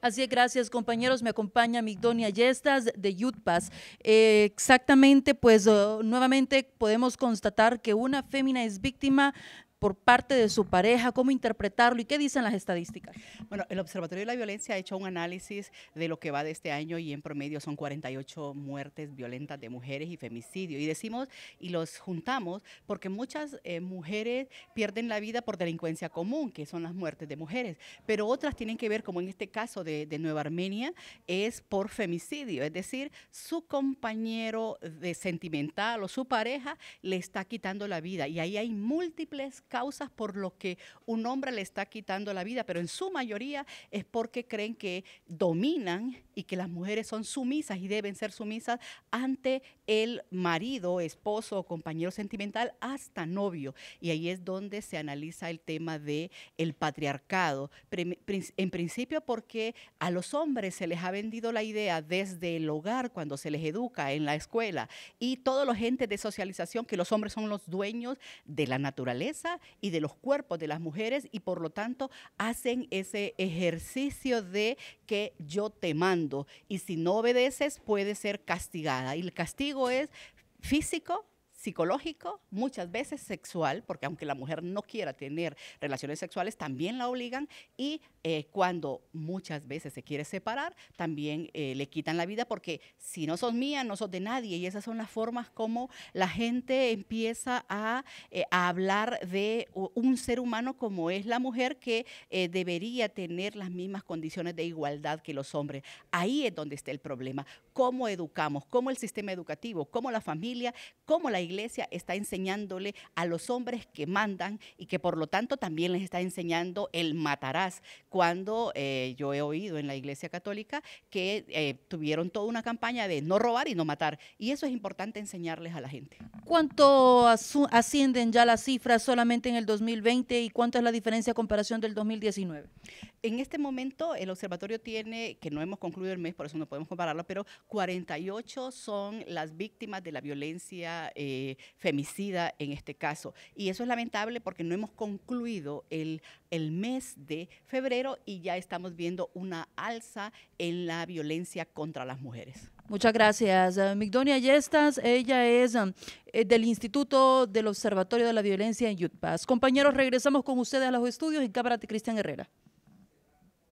Así es, gracias compañeros. Me acompaña Migdonia Yestas de Yutpas. Eh, exactamente, pues oh, nuevamente podemos constatar que una fémina es víctima por parte de su pareja, cómo interpretarlo y qué dicen las estadísticas. Bueno, el Observatorio de la Violencia ha hecho un análisis de lo que va de este año y en promedio son 48 muertes violentas de mujeres y femicidio. Y decimos y los juntamos porque muchas eh, mujeres pierden la vida por delincuencia común, que son las muertes de mujeres, pero otras tienen que ver, como en este caso de, de Nueva Armenia, es por femicidio, es decir, su compañero de sentimental o su pareja le está quitando la vida. Y ahí hay múltiples causas por lo que un hombre le está quitando la vida, pero en su mayoría es porque creen que dominan y que las mujeres son sumisas y deben ser sumisas ante el marido, esposo, o compañero sentimental, hasta novio. Y ahí es donde se analiza el tema de el patriarcado. En principio porque a los hombres se les ha vendido la idea desde el hogar, cuando se les educa en la escuela y todos los entes de socialización que los hombres son los dueños de la naturaleza, y de los cuerpos de las mujeres y por lo tanto hacen ese ejercicio de que yo te mando y si no obedeces puede ser castigada. Y el castigo es físico, psicológico, muchas veces sexual, porque aunque la mujer no quiera tener relaciones sexuales, también la obligan y eh, cuando muchas veces se quiere separar, también eh, le quitan la vida porque si no sos mía, no son de nadie y esas son las formas como la gente empieza a, eh, a hablar de un ser humano como es la mujer que debería tener las mismas condiciones de igualdad que los hombres. Ahí es donde está el problema. ¿Cómo educamos? ¿Cómo el sistema educativo? ¿Cómo la familia? ¿Cómo la iglesia? iglesia está enseñándole a los hombres que mandan y que por lo tanto también les está enseñando el matarás. Cuando eh, yo he oído en la iglesia católica que eh, tuvieron toda una campaña de no robar y no matar. Y eso es importante enseñarles a la gente. ¿Cuánto ascienden ya las cifras solamente en el 2020 y cuánto es la diferencia a comparación del 2019? En este momento el observatorio tiene, que no hemos concluido el mes, por eso no podemos compararlo, pero 48 son las víctimas de la violencia. Eh, eh, femicida en este caso. Y eso es lamentable porque no hemos concluido el, el mes de febrero y ya estamos viendo una alza en la violencia contra las mujeres. Muchas gracias. Eh, Migdonia Yestas, ella es um, eh, del Instituto del Observatorio de la Violencia en Yutpas. Compañeros, regresamos con ustedes a los estudios en cámara de Cristian Herrera.